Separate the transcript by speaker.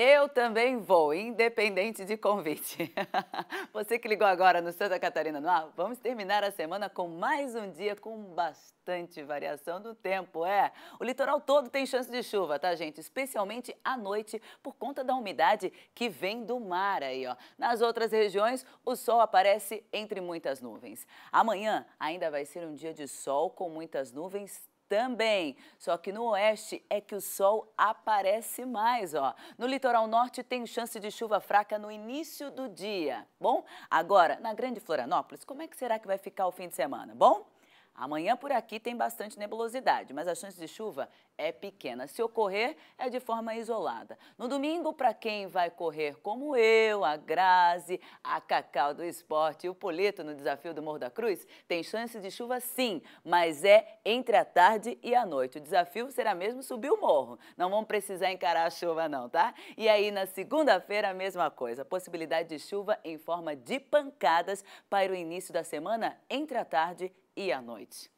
Speaker 1: Eu também vou, independente de convite. Você que ligou agora no Santa Catarina no ar, vamos terminar a semana com mais um dia com bastante variação do tempo, é. O litoral todo tem chance de chuva, tá, gente? Especialmente à noite, por conta da umidade que vem do mar aí, ó. Nas outras regiões, o sol aparece entre muitas nuvens. Amanhã ainda vai ser um dia de sol com muitas nuvens também. Só que no oeste é que o sol aparece mais, ó. No litoral norte tem chance de chuva fraca no início do dia. Bom, agora, na Grande Florianópolis, como é que será que vai ficar o fim de semana? Bom? Amanhã por aqui tem bastante nebulosidade, mas a chance de chuva é pequena. Se ocorrer, é de forma isolada. No domingo, para quem vai correr como eu, a Grazi, a Cacau do Esporte e o Polito no Desafio do Morro da Cruz, tem chance de chuva sim, mas é entre a tarde e a noite. O desafio será mesmo subir o morro. Não vão precisar encarar a chuva não, tá? E aí na segunda-feira a mesma coisa. Possibilidade de chuva em forma de pancadas para o início da semana entre a tarde e e à noite.